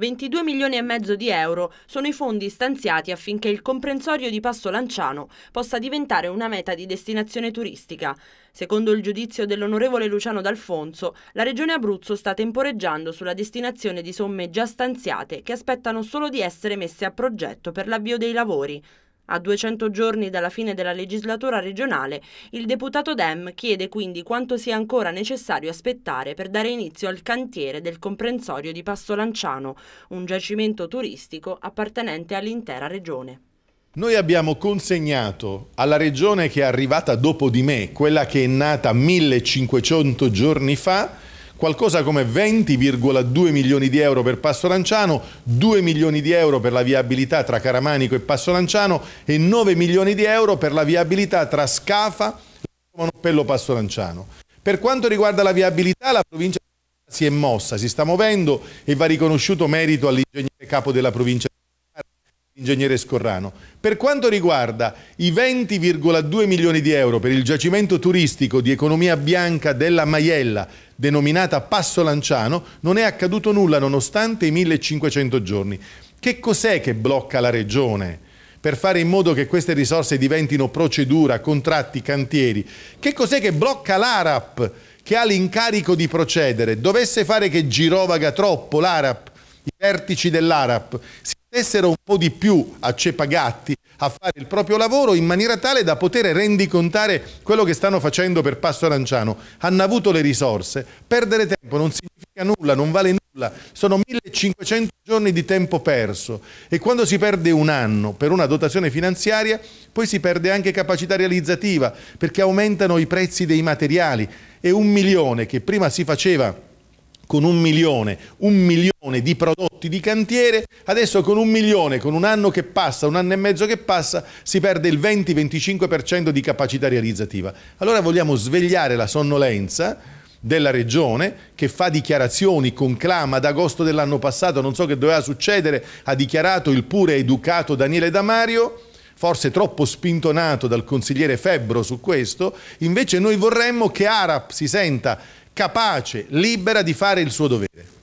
22 milioni e mezzo di euro sono i fondi stanziati affinché il comprensorio di Passo Lanciano possa diventare una meta di destinazione turistica. Secondo il giudizio dell'onorevole Luciano D'Alfonso, la Regione Abruzzo sta temporeggiando sulla destinazione di somme già stanziate che aspettano solo di essere messe a progetto per l'avvio dei lavori. A 200 giorni dalla fine della legislatura regionale, il deputato Dem chiede quindi quanto sia ancora necessario aspettare per dare inizio al cantiere del comprensorio di Passo Lanciano, un giacimento turistico appartenente all'intera regione. Noi abbiamo consegnato alla regione che è arrivata dopo di me, quella che è nata 1500 giorni fa, qualcosa come 20,2 milioni di euro per Passo Lanciano, 2 milioni di euro per la viabilità tra Caramanico e Passo Lanciano e 9 milioni di euro per la viabilità tra Scafa e Monopello Passo Lanciano. Per quanto riguarda la viabilità, la provincia si è mossa, si sta muovendo e va riconosciuto merito all'ingegnere capo della provincia Ingegnere Scorrano. Per quanto riguarda i 20,2 milioni di euro per il giacimento turistico di economia bianca della Maiella, denominata Passo Lanciano, non è accaduto nulla nonostante i 1500 giorni. Che cos'è che blocca la regione? per fare in modo che queste risorse diventino procedura, contratti, cantieri. Che cos'è che blocca l'ARAP, che ha l'incarico di procedere? Dovesse fare che girovaga troppo l'ARAP, i vertici dell'ARAP, mettessero un po' di più a cepagatti a fare il proprio lavoro in maniera tale da poter rendicontare quello che stanno facendo per Passo Aranciano. Hanno avuto le risorse, perdere tempo non significa nulla, non vale nulla, sono 1500 giorni di tempo perso e quando si perde un anno per una dotazione finanziaria poi si perde anche capacità realizzativa perché aumentano i prezzi dei materiali e un milione che prima si faceva con un milione, un milione di prodotti di cantiere, adesso con un milione, con un anno che passa, un anno e mezzo che passa, si perde il 20-25% di capacità realizzativa. Allora vogliamo svegliare la sonnolenza della regione che fa dichiarazioni, conclama ad agosto dell'anno passato, non so che doveva succedere, ha dichiarato il pure educato Daniele Damario, forse troppo spintonato dal consigliere Febbro su questo, invece noi vorremmo che Arap si senta capace, libera di fare il suo dovere.